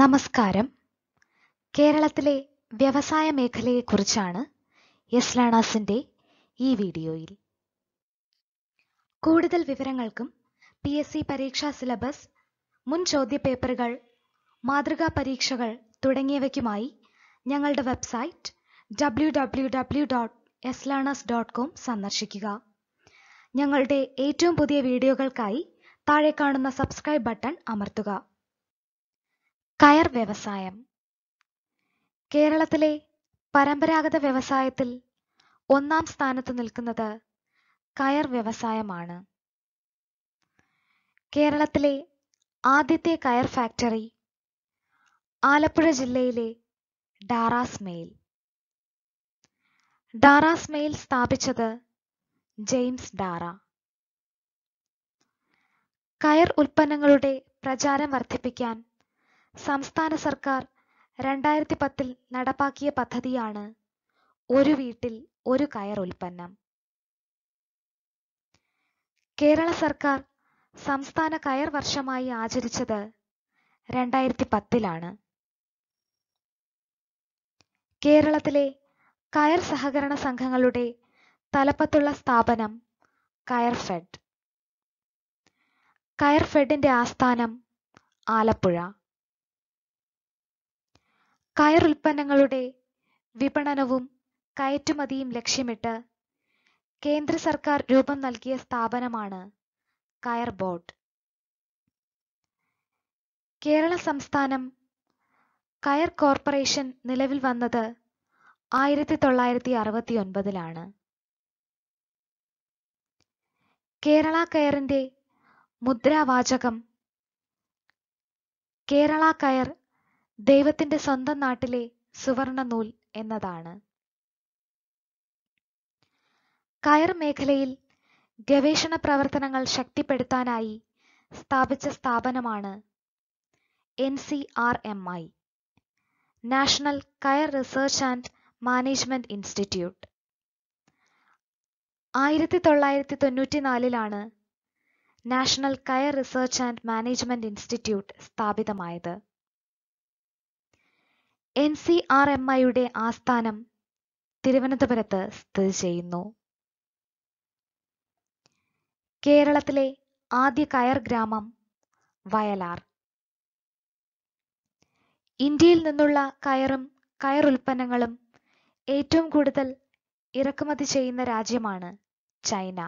നമസ്കാരം കേരളത്തിലെ വ്യവസായ മേഖലയെക്കുറിച്ചാണ് എസ് ലേണാസിൻ്റെ ഈ വീഡിയോയിൽ കൂടുതൽ വിവരങ്ങൾക്കും പി എസ് സി പരീക്ഷാ സിലബസ് മുൻ ചോദ്യപേപ്പറുകൾ മാതൃകാ പരീക്ഷകൾ തുടങ്ങിയവയ്ക്കുമായി ഞങ്ങളുടെ website W W W dot S learners dot com സന്ദർശിക്കുക ഞങ്ങളുടെ ഏറ്റവും പുതിയ വീഡിയോകൾക്കായി താഴെ കാണുന്ന സബ്സ്ക്രൈബ് ബട്ടൺ അമർത്തുക കയർ വ്യവസായം കേരളത്തിലെ പരമ്പരാഗത വ്യവസായത്തിൽ ഒന്നാം സ്ഥാനത്ത് നിൽക്കുന്നത് കയർ വ്യവസായമാണ് കേരളത്തിലെ ആദ്യത്തെ കയർ ഫാക്ടറി ആലപ്പുഴ ജില്ലയിലെ ഡാറാസ്മെയിൽ ഡാറാസ്മെയിൽ സ്ഥാപിച്ചത് ജെയിംസ് ഡാറ കയർ ഉൽപ്പന്നങ്ങളുടെ പ്രചാരം വർദ്ധിപ്പിക്കാൻ സംസ്ഥാന സർക്കാർ രണ്ടായിരത്തി പത്തിൽ നടപ്പാക്കിയ പദ്ധതിയാണ് ഒരു വീട്ടിൽ ഒരു കയർ ഉൽപ്പന്നം കേരള സർക്കാർ സംസ്ഥാന കയർ വർഷമായി ആചരിച്ചത് രണ്ടായിരത്തി പത്തിലാണ് കേരളത്തിലെ കയർ സഹകരണ സംഘങ്ങളുടെ തലപ്പത്തുള്ള സ്ഥാപനം കയർ ഫെഡ് കയർ ഫെഡിന്റെ ആസ്ഥാനം ആലപ്പുഴ കയർ ഉൽപ്പന്നങ്ങളുടെ വിപണനവും കയറ്റുമതിയും ലക്ഷ്യമിട്ട് കേന്ദ്ര സർക്കാർ രൂപം നൽകിയ സ്ഥാപനമാണ് കയർ ബോർഡ് കേരള സംസ്ഥാനം കയർ കോർപ്പറേഷൻ നിലവിൽ വന്നത് ആയിരത്തി തൊള്ളായിരത്തി അറുപത്തി ഒൻപതിലാണ് കേരള കയറിന്റെ മുദ്രാവാചകം കേരള കയർ ദൈവത്തിന്റെ സ്വന്തം നാട്ടിലെ സുവർണ നൂൽ എന്നതാണ് കയർ മേഖലയിൽ ഗവേഷണ പ്രവർത്തനങ്ങൾ ശക്തിപ്പെടുത്താനായി സ്ഥാപിച്ച സ്ഥാപനമാണ് N C R M I national coir research and management institute ആയിരത്തി തൊള്ളായിരത്തി തൊണ്ണൂറ്റിനാലിലാണ് national coir research and management institute സ്ഥാപിതമായത് എൻ സി ആർ എം ഐയുടെ ആസ്ഥാനം തിരുവനന്തപുരത്ത് സ്ഥിതി ചെയ്യുന്നു കേരളത്തിലെ ആദ്യ കയർ ഗ്രാമം വയലാർ ഇന്ത്യയിൽ നിന്നുള്ള കയറും കയർ ഉൽപ്പന്നങ്ങളും ഏറ്റവും കൂടുതൽ ഇറക്കുമതി ചെയ്യുന്ന രാജ്യമാണ് ചൈന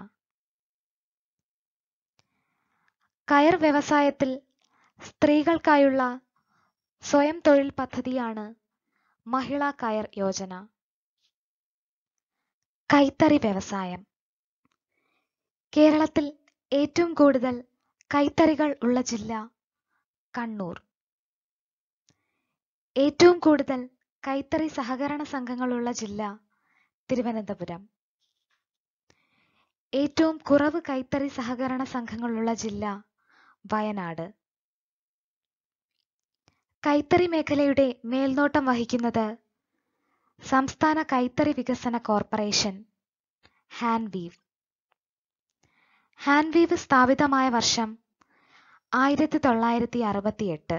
കയർ വ്യവസായത്തിൽ സ്ത്രീകൾക്കായുള്ള സ്വയം തൊഴിൽ പദ്ധതിയാണ് മഹിളാ കയർ യോജന കൈത്തറി വ്യവസായം കേരളത്തിൽ ഏറ്റവും കൂടുതൽ കൈത്തറികൾ ഉള്ള ജില്ല കണ്ണൂർ ഏറ്റവും കൂടുതൽ കൈത്തറി സഹകരണ സംഘങ്ങളുള്ള ജില്ല തിരുവനന്തപുരം ഏറ്റവും കുറവ് കൈത്തറി സഹകരണ സംഘങ്ങളുള്ള ജില്ല വയനാട് കൈത്തറി മേഖലയുടെ മേൽനോട്ടം വഹിക്കുന്നത് സംസ്ഥാന കൈത്തറി വികസന കോർപ്പറേഷൻ ഹാൻവീവ് ഹാൻവീവ് സ്ഥാപിതമായ വർഷം ആയിരത്തി തൊള്ളായിരത്തി അറുപത്തിയെട്ട്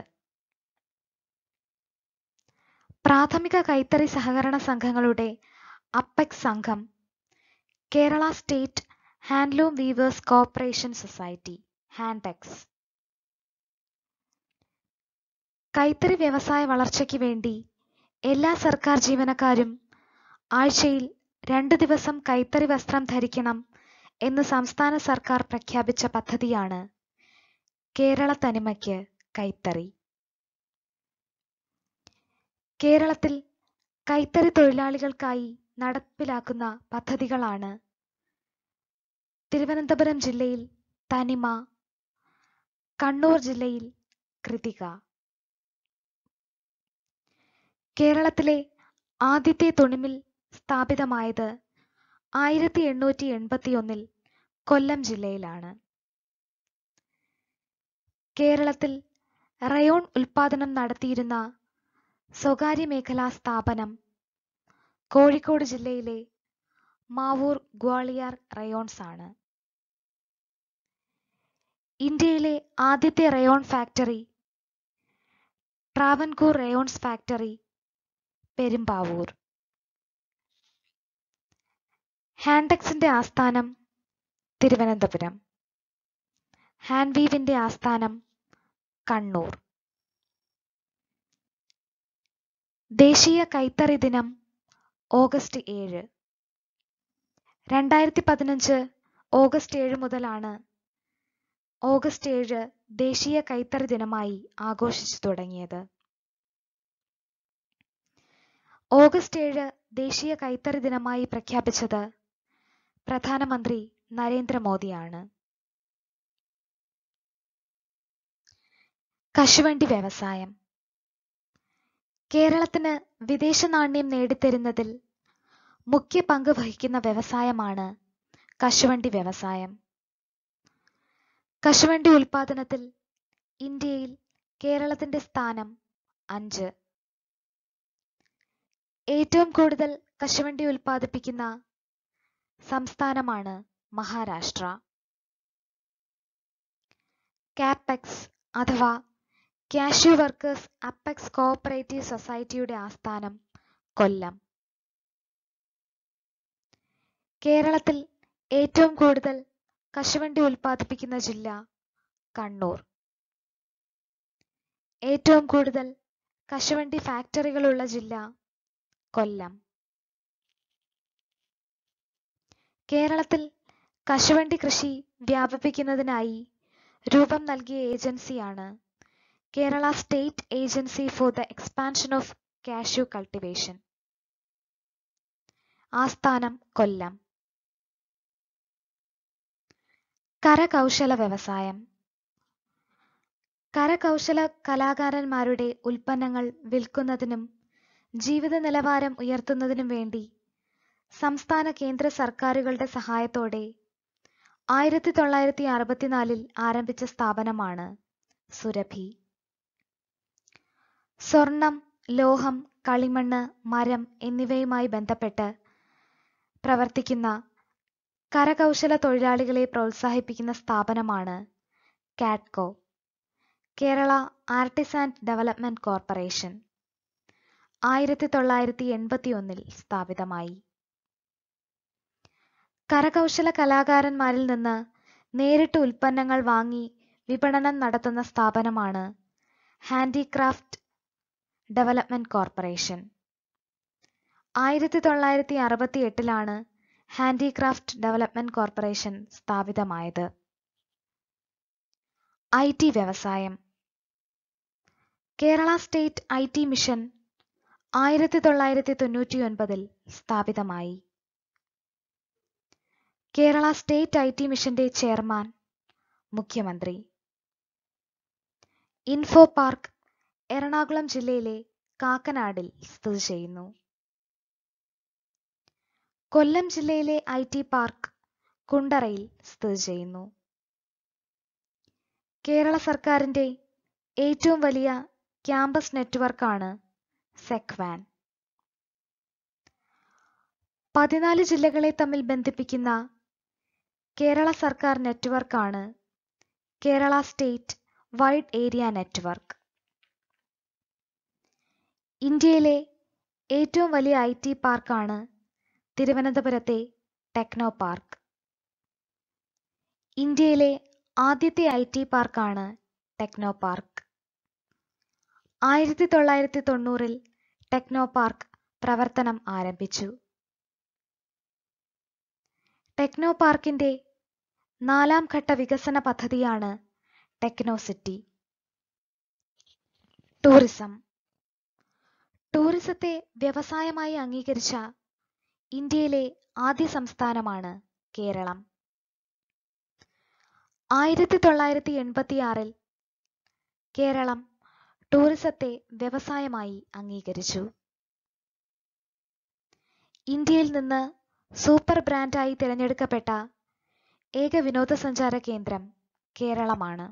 പ്രാഥമിക കൈത്തറി സഹകരണ സംഘങ്ങളുടെ അപ്പെക്സ് സംഘം Kerala state handloom weavers corporation society Hantex കൈത്തറി വ്യവസായ വളർച്ചയ്ക്ക് വേണ്ടി എല്ലാ സർക്കാർ ജീവനക്കാരും ആഴ്ചയിൽ രണ്ട് ദിവസം കൈത്തറി വസ്ത്രം ധരിക്കണം എന്ന് സംസ്ഥാന സർക്കാർ പ്രഖ്യാപിച്ച പദ്ധതിയാണ് കേരള തനിമയ്ക്ക് കൈത്തറി കേരളത്തിൽ കൈത്തറി തൊഴിലാളികൾക്കായി നടപ്പിലാക്കുന്ന പദ്ധതികളാണ് തിരുവനന്തപുരം ജില്ലയിൽ തനിമ കണ്ണൂർ ജില്ലയിൽ കൃതിക കേരളത്തിലെ ആദ്യത്തെ തുണിമിൽ സ്ഥാപിതമായത് ആയിരത്തി എണ്ണൂറ്റി ഒന്നിൽ കൊല്ലം ജില്ലയിലാണ് കേരളത്തിൽ റയോൺ ഉൽപാദനം നടത്തിയിരുന്ന സ്വകാര്യ മേഖലാ സ്ഥാപനം കോഴിക്കോട് ജില്ലയിലെ മാവൂർ ഗ്വാളിയാർ റയോൺസ് ആണ് ഇന്ത്യയിലെ ആദ്യത്തെ rayon factory Travancore rayons factory Perumbavoor ഹാൻഡക്സിന്റെ ആസ്ഥാനം തിരുവനന്തപുരം ഹാൻവീവിന്റെ ആസ്ഥാനം കണ്ണൂർ ദേശീയ കൈത്തറി ദിനം ഓഗസ്റ്റ് ഏഴ് രണ്ടായിരത്തി പതിനഞ്ച് ഓഗസ്റ്റ് ഏഴ് മുതലാണ് ഓഗസ്റ്റ് ഏഴ് ദേശീയ കൈത്തറി ദിനമായി ആഘോഷിച്ചു തുടങ്ങിയത് ഓഗസ്റ്റ് ഏഴ് ദേശീയ കൈത്തറി ദിനമായി പ്രഖ്യാപിച്ചത് പ്രധാനമന്ത്രി നരേന്ദ്രമോദിയാണ് കശുവണ്ടി വ്യവസായം കേരളത്തിന് വിദേശ നാണ്യം നേടിത്തരുന്നതിൽ മുഖ്യ പങ്ക് വഹിക്കുന്ന വ്യവസായമാണ് കശുവണ്ടി വ്യവസായം കശുവണ്ടി ഉൽപാദനത്തിൽ ഇന്ത്യയിൽ കേരളത്തിന്റെ സ്ഥാനം അഞ്ച് ഏറ്റവും കൂടുതൽ കശുവണ്ടി ഉൽപ്പാദിപ്പിക്കുന്ന സംസ്ഥാനമാണ് മഹാരാഷ്ട്ര കാപ്പെക്സ് അഥവാ കാഷ്യൂ വർക്കേഴ്സ് അപ്പെക്സ് കോഓപ്പറേറ്റീവ് സൊസൈറ്റിയുടെ ആസ്ഥാനം കൊല്ലം കേരളത്തിൽ ഏറ്റവും കൂടുതൽ കശുവണ്ടി ഉൽപ്പാദിപ്പിക്കുന്ന ജില്ല കണ്ണൂർ ഏറ്റവും കൂടുതൽ കശുവണ്ടി ഫാക്ടറികളുള്ള ജില്ല കൊല്ലം കേരളത്തിൽ കശുവണ്ടി കൃഷി വ്യാപിപ്പിക്കുന്നതിനായി രൂപം നൽകിയ ഏജൻസിയാണ് Kerala state agency for the expansion of cashew cultivation ആസ്ഥാനം കൊല്ലം കരകൗശല വ്യവസായം കരകൗശല കലാകാരന്മാരുടെ ഉൽപ്പന്നങ്ങൾ വിൽക്കുന്നതിനും ജീവിത നിലവാരം ഉയർത്തുന്നതിനും വേണ്ടി സംസ്ഥാന കേന്ദ്ര സർക്കാരുകളുടെ സഹായത്തോടെ ആയിരത്തി തൊള്ളായിരത്തി അറുപത്തിനാലിൽ ആരംഭിച്ച സ്ഥാപനമാണ് സുരഭി സ്വർണം ലോഹം കളിമണ്ണ് മരം എന്നിവയുമായി ബന്ധപ്പെട്ട് പ്രവർത്തിക്കുന്ന കരകൗശല തൊഴിലാളികളെ പ്രോത്സാഹിപ്പിക്കുന്ന സ്ഥാപനമാണ് Cadco Kerala artisans and development corporation ആയിരത്തി എൺപത്തിയൊന്നിൽ സ്ഥാപിതമായി കരകൗശല കലാകാരന്മാരിൽ നിന്ന് നേരിട്ട് ഉൽപ്പന്നങ്ങൾ വാങ്ങി വിപണനം നടത്തുന്ന സ്ഥാപനമാണ് ഹാൻഡിക്രാഫ്റ്റ് ഡെവലപ്മെന്റ് കോർപ്പറേഷൻ ആയിരത്തി തൊള്ളായിരത്തി അറുപത്തി എട്ടിലാണ് ഹാൻഡിക്രാഫ്റ്റ് ഡെവലപ്മെന്റ് കോർപ്പറേഷൻ സ്ഥാപിതമായത് ഐ ടി വ്യവസായം Kerala state I T mission ആയിരത്തി തൊള്ളായിരത്തി ഒൻപതിൽ സ്ഥാപിതമായി കേരള സ്റ്റേറ്റ് ഐ ടി മിഷന്റെ ചെയർമാൻ മുഖ്യമന്ത്രി ഇൻഫോ പാർക്ക് എറണാകുളം ജില്ലയിലെ കാക്കനാടിൽ സ്ഥിതി ചെയ്യുന്നു കൊല്ലം ജില്ലയിലെ ഐ ടി പാർക്ക് കുണ്ടറയിൽ സ്ഥിതി ചെയ്യുന്നു കേരള സർക്കാരിന്റെ ഏറ്റവും വലിയ ക്യാമ്പസ് നെറ്റ്വർക്കാണ് സെക്വാൻ പതിനാല് ജില്ലകളെ തമ്മിൽ ബന്ധിപ്പിക്കുന്ന കേരള സർക്കാർ നെറ്റ്വർക്കാണ് Kerala state wide area network ഇന്ത്യയിലെ ഏറ്റവും വലിയ ഐ ടി പാർക്കാണ് തിരുവനന്തപുരത്തെ ടെക്നോ പാർക്ക് ഇന്ത്യയിലെ ആദ്യത്തെ ഐ ടി പാർക്കാണ് ടെക്നോ പാർക്ക് ആയിരത്തി തൊള്ളായിരത്തി തൊണ്ണൂറിൽ ടെക്നോപാർക്ക് പ്രവർത്തനം ആരംഭിച്ചു ടെക്നോപാർക്കിന്റെ നാലാം ഘട്ട വികസന പദ്ധതിയാണ് ടെക്നോസിറ്റി ടൂറിസം ടൂറിസത്തെ വ്യവസായമായി അംഗീകരിച്ച ഇന്ത്യയിലെ ആദ്യ സംസ്ഥാനമാണ് കേരളം ആയിരത്തി തൊള്ളായിരത്തി എൺപത്തിയാറിൽ കേരളം ടൂറിസത്തെ വ്യവസായമായി അംഗീകരിച്ചു ഇന്ത്യയിൽ നിന്ന് സൂപ്പർ ബ്രാൻഡായി തിരഞ്ഞെടുക്കപ്പെട്ട ഏക വിനോദസഞ്ചാര കേന്ദ്രം കേരളമാണ്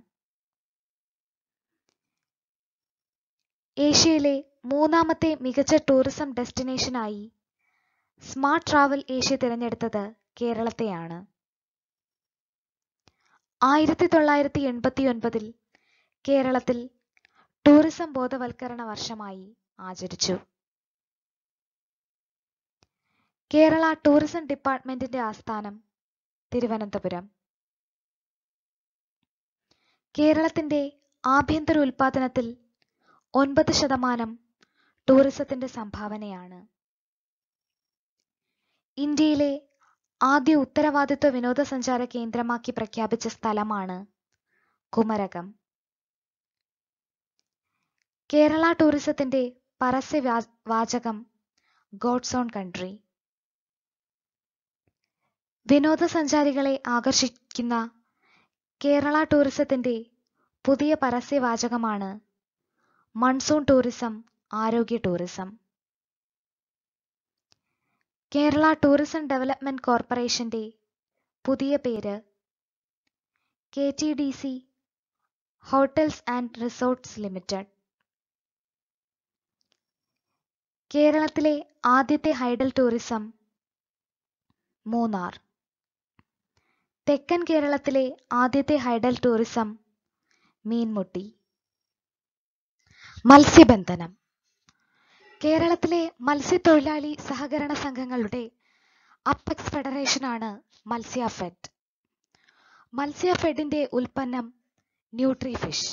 ഏഷ്യയിലെ മൂന്നാമത്തെ മികച്ച ടൂറിസം ഡെസ്റ്റിനേഷനായി സ്മാർട്ട് ട്രാവൽ ഏഷ്യ തിരഞ്ഞെടുത്തത് കേരളത്തെയാണ് ആയിരത്തി തൊള്ളായിരത്തി എൺപത്തി ഒൻപതിൽ കേരളത്തിൽ ടൂറിസം ബോധവൽക്കരണ വർഷമായി ആചരിച്ചു കേരള ടൂറിസം ഡിപ്പാർട്ട്മെന്റിന്റെ ആസ്ഥാനം തിരുവനന്തപുരം കേരളത്തിന്റെ ആഭ്യന്തര ഉൽപാദനത്തിൽ ഒൻപത് ശതമാനം ടൂറിസത്തിന്റെ സംഭാവനയാണ് ഇന്ത്യയിലെ ആദ്യ ഉത്തരവാദിത്വ വിനോദസഞ്ചാര കേന്ദ്രമാക്കി പ്രഖ്യാപിച്ച സ്ഥലമാണ് കുമരകം കേരള ടൂറിസത്തിന്റെ പരസ്യവാചകം ഗോഡ്സ് ഓൺ കൺട്രി വിനോദസഞ്ചാരികളെ ആകർഷിക്കുന്ന കേരള ടൂറിസത്തിന്റെ പുതിയ പരസ്യവാചകമാണ് മൺസൂൺ ടൂറിസം ആരോഗ്യ ടൂറിസം കേരള ടൂറിസം ഡെവലപ്മെന്റ് കോർപ്പറേഷന്റെ പുതിയ പേര് K T D C hotels and resorts limited കേരളത്തിലെ ആദ്യത്തെ ഹൈഡൽ ടൂറിസം മൂന്നാർ തെക്കൻ കേരളത്തിലെ ആദ്യത്തെ ഹൈഡൽ ടൂറിസം മീൻമുട്ടി മത്സ്യബന്ധനം കേരളത്തിലെ മത്സ്യത്തൊഴിലാളി സഹകരണ സംഘങ്ങളുടെ അപ്പെക്സ് ഫെഡറേഷനാണ് മത്സ്യ ഫെഡിന്റെ ഉൽപ്പന്നം ന്യൂട്രി ഫിഷ്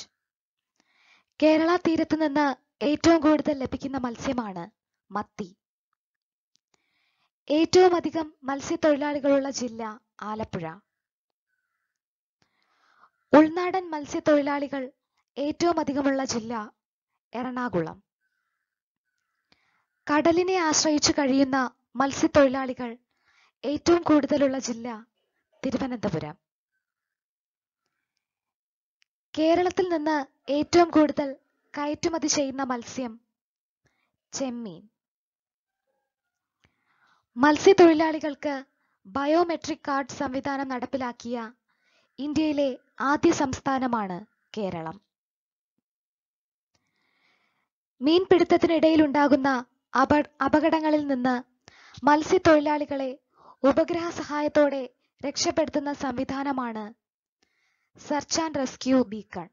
കേരള തീരത്ത് നിന്ന് ഏറ്റവും കൂടുതൽ ലഭിക്കുന്ന മത്സ്യമാണ് മത്തി അധികം മത്സ്യത്തൊഴിലാളികളുള്ള ജില്ല ആലപ്പുഴ ഉൾനാടൻ മത്സ്യത്തൊഴിലാളികൾ ഏറ്റവും അധികമുള്ള ജില്ല എറണാകുളം കടലിനെ ആശ്രയിച്ചു കഴിയുന്ന മത്സ്യത്തൊഴിലാളികൾ ഏറ്റവും കൂടുതലുള്ള ജില്ല തിരുവനന്തപുരം കേരളത്തിൽ നിന്ന് ഏറ്റവും കൂടുതൽ കയറ്റുമതി ചെയ്യുന്ന മത്സ്യം ചെമ്മീൻ മത്സ്യത്തൊഴിലാളികൾക്ക് ബയോമെട്രിക് കാർഡ് സംവിധാനം നടപ്പിലാക്കിയ ഇന്ത്യയിലെ ആദ്യ സംസ്ഥാനമാണ് കേരളം മീൻപിടുത്തത്തിനിടയിലുണ്ടാകുന്ന അപ അപകടങ്ങളിൽ നിന്ന് മത്സ്യത്തൊഴിലാളികളെ ഉപഗ്രഹ സഹായത്തോടെ രക്ഷപ്പെടുത്തുന്ന സംവിധാനമാണ് സെർച്ച് ആൻഡ് റെസ്ക്യൂ ബീക്കൺ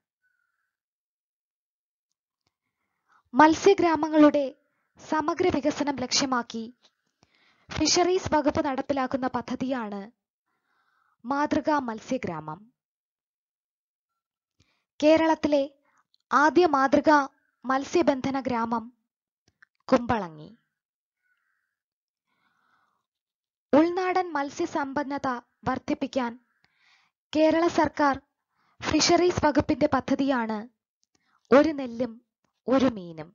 മത്സ്യഗ്രാമങ്ങളുടെ സമഗ്ര വികസനം ലക്ഷ്യമാക്കി ഫിഷറീസ് വകുപ്പ് നടപ്പിലാക്കുന്ന പദ്ധതിയാണ് മാതൃകാ മത്സ്യഗ്രാമം കേരളത്തിലെ ആദ്യ മാതൃകാ മത്സ്യബന്ധന ഗ്രാമം കുമ്പളങ്ങി ഉൾനാടൻ മത്സ്യസമ്പന്നത വർദ്ധിപ്പിക്കാൻ കേരള സർക്കാർ ഫിഷറീസ് വകുപ്പിന്റെ പദ്ധതിയാണ് ഒരു നെല്ലും ഒരു മീനും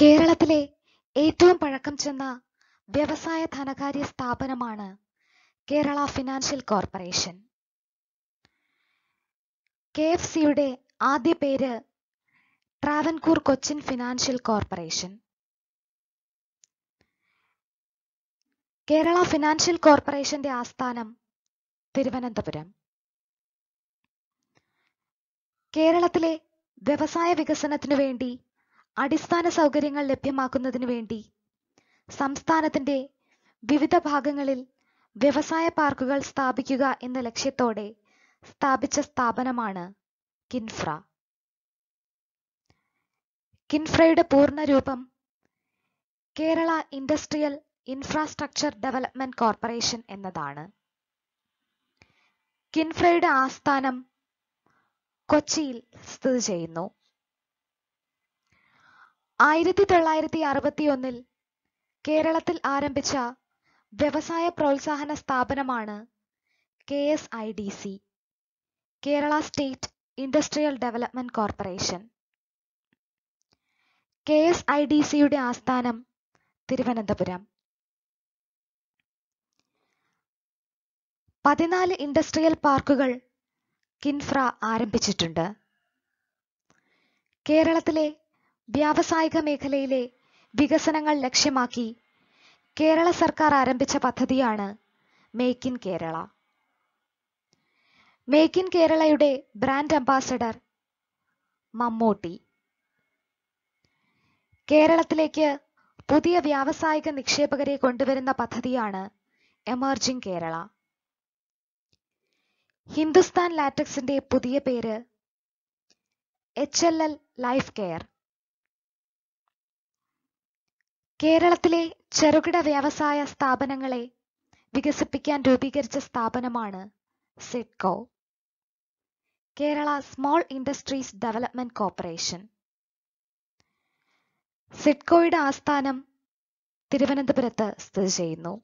കേരളത്തിലെ ഏറ്റവും പഴക്കം ചെന്ന വ്യവസായ ധനകാര്യ സ്ഥാപനമാണ് Kerala financial corporation K F സിയുടെ ആദ്യ പേര് Travancore Cochin financial corporation Kerala financial കോർപ്പറേഷന്റെ ആസ്ഥാനം തിരുവനന്തപുരം കേരളത്തിലെ വ്യവസായ വികസനത്തിനു വേണ്ടി അടിസ്ഥാന സൗകര്യങ്ങൾ ലഭ്യമാക്കുന്നതിന് വേണ്ടി സംസ്ഥാനത്തിൻ്റെ വിവിധ ഭാഗങ്ങളിൽ വ്യവസായ പാർക്കുകൾ സ്ഥാപിക്കുക എന്ന ലക്ഷ്യത്തോടെ സ്ഥാപിച്ച സ്ഥാപനമാണ് കിൻഫ്ര കിൻഫ്രയുടെ രൂപം Kerala industrial infrastructure development corporation എന്നതാണ് കിൻഫ്രയുടെ ആസ്ഥാനം കൊച്ചിയിൽ സ്ഥിതി ചെയ്യുന്നു ആയിരത്തി തൊള്ളായിരത്തി ഒന്നിൽ കേരളത്തിൽ ആരംഭിച്ച വ്യവസായ പ്രോത്സാഹന സ്ഥാപനമാണ് K S I D C Kerala state industrial development corporation K S I D സിയുടെ ആസ്ഥാനം തിരുവനന്തപുരം പതിനാല് ഇൻഡസ്ട്രിയൽ പാർക്കുകൾ കിൻഫ്ര ആരംഭിച്ചിട്ടുണ്ട് കേരളത്തിലെ വ്യാവസായിക മേഖലയിലെ വികസനങ്ങൾ ലക്ഷ്യമാക്കി കേരള സർക്കാർ ആരംഭിച്ച പദ്ധതിയാണ് make in Kerala make in കേരളയുടെ ബ്രാൻഡ് അംബാസഡർ മമ്മൂട്ടി കേരളത്തിലേക്ക് പുതിയ വ്യാവസായിക നിക്ഷേപകരെ കൊണ്ടുവരുന്ന പദ്ധതിയാണ് എമർജിംഗ് കേരള ഹിന്ദുസ്ഥാൻ ലാറ്റക്സിന്റെ പുതിയ പേര് H L L life care കേരളത്തിലെ ചെറുകിട വ്യവസായ സ്ഥാപനങ്ങളെ വികസിപ്പിക്കാൻ രൂപീകരിച്ച സ്ഥാപനമാണ് SIDCO Kerala small industries development corporation സിഡ്കോയുടെ ആസ്ഥാനം തിരുവനന്തപുരത്ത് സ്ഥിതി ചെയ്യുന്നു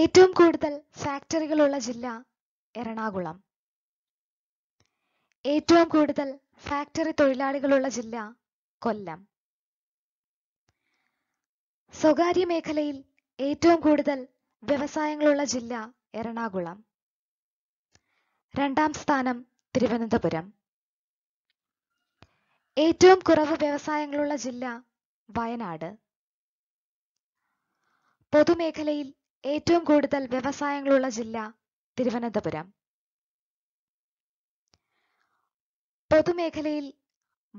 ഏറ്റവും കൂടുതൽ ഫാക്ടറികളുള്ള ജില്ല എറണാകുളം ഏറ്റവും കൂടുതൽ ഫാക്ടറി തൊഴിലാളികളുള്ള ജില്ല കൊല്ലം സ്വകാര്യ മേഖലയിൽ ഏറ്റവും കൂടുതൽ വ്യവസായങ്ങളുള്ള ജില്ല എറണാകുളം രണ്ടാം സ്ഥാനം തിരുവനന്തപുരം ഏറ്റവും കുറവ് വ്യവസായങ്ങളുള്ള ജില്ല വയനാട് പൊതുമേഖലയിൽ ഏറ്റവും കൂടുതൽ വ്യവസായങ്ങളുള്ള ജില്ല തിരുവനന്തപുരം പൊതുമേഖലയിൽ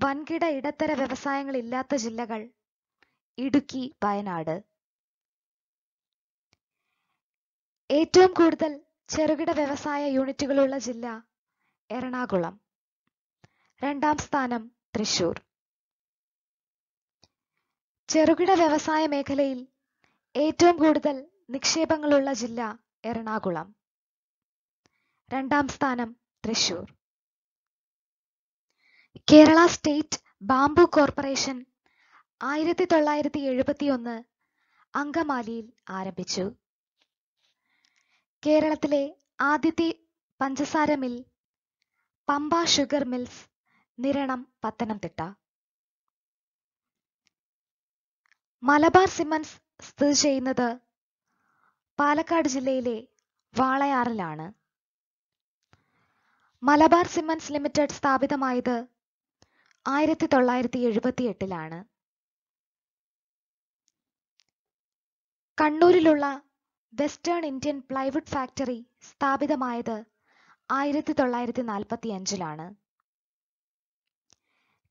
വൻകിട ഇടത്തര വ്യവസായങ്ങൾ ഇല്ലാത്ത ജില്ലകൾ ഇടുക്കി വയനാട് ഏറ്റവും കൂടുതൽ ചെറുകിട വ്യവസായ യൂണിറ്റുകളുള്ള ജില്ല എറണാകുളം രണ്ടാം സ്ഥാനം തൃശൂർ ചെറുകിട വ്യവസായ മേഖലയിൽ ഏറ്റവും കൂടുതൽ നിക്ഷേപങ്ങളുള്ള ജില്ല എറണാകുളം രണ്ടാം സ്ഥാനം Thrissur Kerala state bamboo corporation ആയിരത്തി തൊള്ളായിരത്തി ഒന്ന് അങ്കമാലിയിൽ ആരംഭിച്ചു കേരളത്തിലെ ആദ്യത്തെ പഞ്ചസാര mill Pampa sugar mills Niranam Pathanamthitta Malabar cements സ്ഥിതി ചെയ്യുന്നത് പാലക്കാട് ജില്ലയിലെ വാളയാറിലാണ് മലബാർ സിമൻസ് ലിമിറ്റഡ് സ്ഥാപിതമായത് ആയിരത്തി തൊള്ളായിരത്തി എഴുപത്തി എട്ടിലാണ് കണ്ണൂരിലുള്ള വെസ്റ്റേൺ ഇന്ത്യൻ പ്ലൈവുഡ് ഫാക്ടറി സ്ഥാപിതമായത് ആയിരത്തി തൊള്ളായിരത്തി അഞ്ചിലാണ്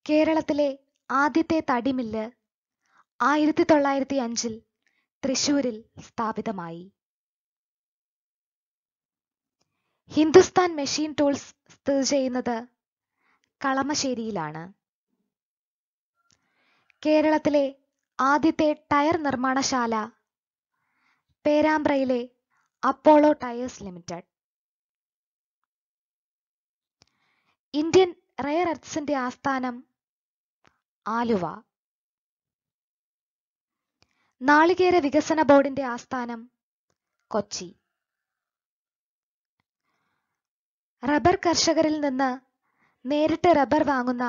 കേരളത്തിലെ ആദ്യത്തെ തടിമില്ല് ആയിരത്തി തൊള്ളായിരത്തി അഞ്ചിൽ തൃശൂരിൽ സ്ഥാപിതമായി ഹിന്ദുസ്ഥാൻ മെഷീൻ ടൂൾസ് സ്ഥിതി ചെയ്യുന്നത് കളമശ്ശേരിയിലാണ് കേരളത്തിലെ ആദ്യത്തെ ടയർ നിർമ്മാണശാല പേരാമ്പ്രയിലെ Apollo tyres limited Indian rare എർട്സിന്റെ ആസ്ഥാനം ആലുവ നാളികേര വികസന ബോർഡിന്റെ ആസ്ഥാനം കൊച്ചി റബ്ബർ കർഷകരിൽ നിന്ന് നേരിട്ട് റബ്ബർ വാങ്ങുന്ന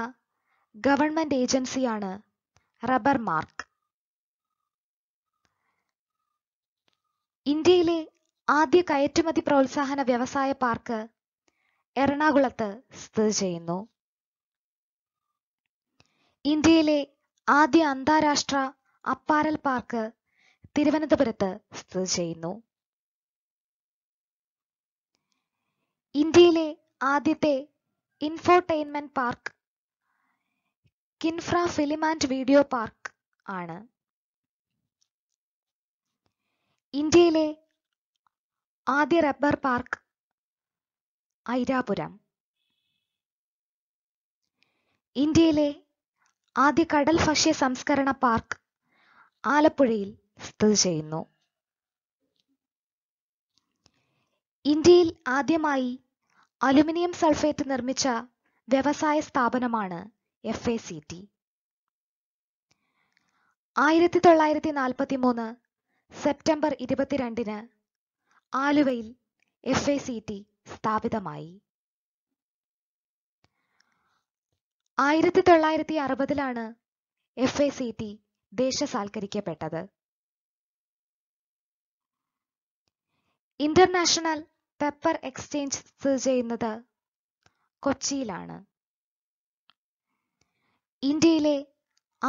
ഗവൺമെന്റ് ഏജൻസിയാണ് റബ്ബർ മാർക്ക് ഇന്ത്യയിലെ ആദ്യ കയറ്റുമതി പ്രോത്സാഹന വ്യവസായ പാർക്ക് എറണാകുളത്ത് സ്ഥിതി ചെയ്യുന്നു ഇന്ത്യയിലെ ആദ്യ അന്താരാഷ്ട്ര അപ്പാരൽ പാർക്ക് തിരുവനന്തപുരത്ത് സ്ഥിതി ചെയ്യുന്നു ഇന്ത്യയിലെ ആദ്യത്തെ infotainment park KINFRA film and video park ആണ് ഇന്ത്യയിലെ ആദ്യ റബ്ബർ പാർക്ക് ഐരാപുരം ഇന്ത്യയിലെ ആദ്യ കടൽ ഭക്ഷ്യ സംസ്കരണ പാർക്ക് ആലപ്പുഴയിൽ സ്ഥിതി ചെയ്യുന്നു ഇന്ത്യയിൽ ആദ്യമായി അലുമിനിയം സൾഫേറ്റ് നിർമ്മിച്ച വ്യവസായ സ്ഥാപനമാണ് എഫ് എ സി ടി ആയിരത്തി തൊള്ളായിരത്തി നാൽപ്പത്തി മൂന്ന് സെപ്റ്റംബർ ഇരുപത്തിരണ്ടിന് ആലുവയിൽ എഫ് എ സി ടി സ്ഥാപിതമായി ആയിരത്തി തൊള്ളായിരത്തി അറുപതിലാണ് എഫ് എ സി ടി ദേശസാൽക്കരിക്കപ്പെട്ടത് ഇന്റർനാഷണൽ പെപ്പർ എക്സ്ചേഞ്ച് സ്ഥിതി ചെയ്യുന്നത് കൊച്ചിയിലാണ് ഇന്ത്യയിലെ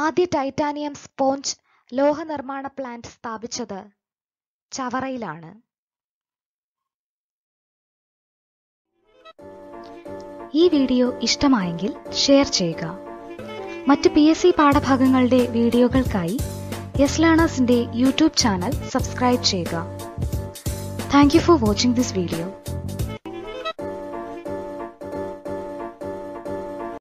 ആദ്യ ടൈറ്റാനിയം സ്പോഞ്ച് ലോഹനിർമ്മാണ പ്ലാന്റ് സ്ഥാപിച്ചത് ചവറയിലാണ് ഈ വീഡിയോ ഇഷ്ടമായെങ്കിൽ ഷെയർ ചെയ്യുക മറ്റ് പി എസ് സി പാഠഭാഗങ്ങളുടെ വീഡിയോകൾക്കായി യെസ് ലേണേഴ്സിന്റെ യൂട്യൂബ് ചാനൽ സബ്സ്ക്രൈബ് ചെയ്യുക thank you for watching this video